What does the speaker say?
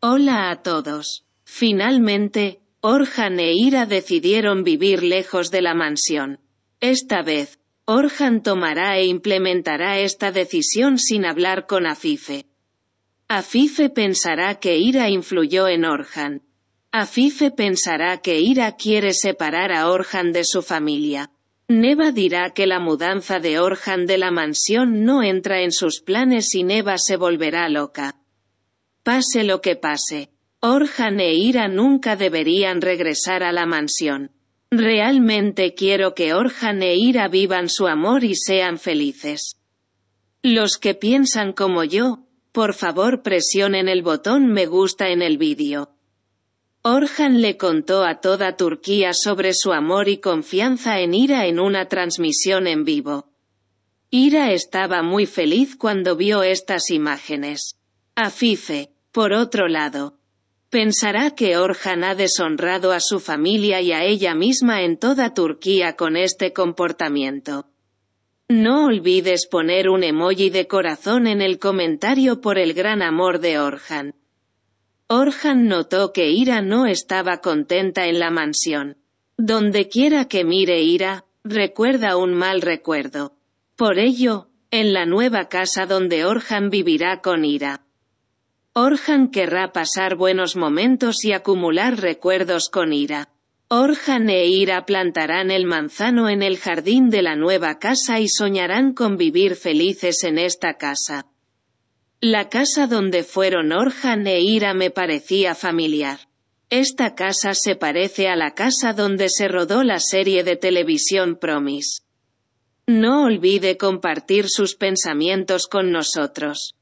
Hola a todos. Finalmente, Orhan e Ira decidieron vivir lejos de la mansión. Esta vez, Orhan tomará e implementará esta decisión sin hablar con Afife. Afife pensará que Ira influyó en Orhan. Afife pensará que Ira quiere separar a Orhan de su familia. Neva dirá que la mudanza de Orhan de la mansión no entra en sus planes y Neva se volverá loca. Pase lo que pase. Orhan e Ira nunca deberían regresar a la mansión. Realmente quiero que Orhan e Ira vivan su amor y sean felices. Los que piensan como yo, por favor presionen el botón me gusta en el vídeo. Orhan le contó a toda Turquía sobre su amor y confianza en Ira en una transmisión en vivo. Ira estaba muy feliz cuando vio estas imágenes. Afife, por otro lado, pensará que Orhan ha deshonrado a su familia y a ella misma en toda Turquía con este comportamiento. No olvides poner un emoji de corazón en el comentario por el gran amor de Orhan. Orhan notó que Ira no estaba contenta en la mansión. Donde quiera que mire Ira, recuerda un mal recuerdo. Por ello, en la nueva casa donde Orhan vivirá con Ira. Orhan querrá pasar buenos momentos y acumular recuerdos con Ira. Orhan e Ira plantarán el manzano en el jardín de la nueva casa y soñarán con vivir felices en esta casa. La casa donde fueron Orhan e Ira me parecía familiar. Esta casa se parece a la casa donde se rodó la serie de televisión Promis. No olvide compartir sus pensamientos con nosotros.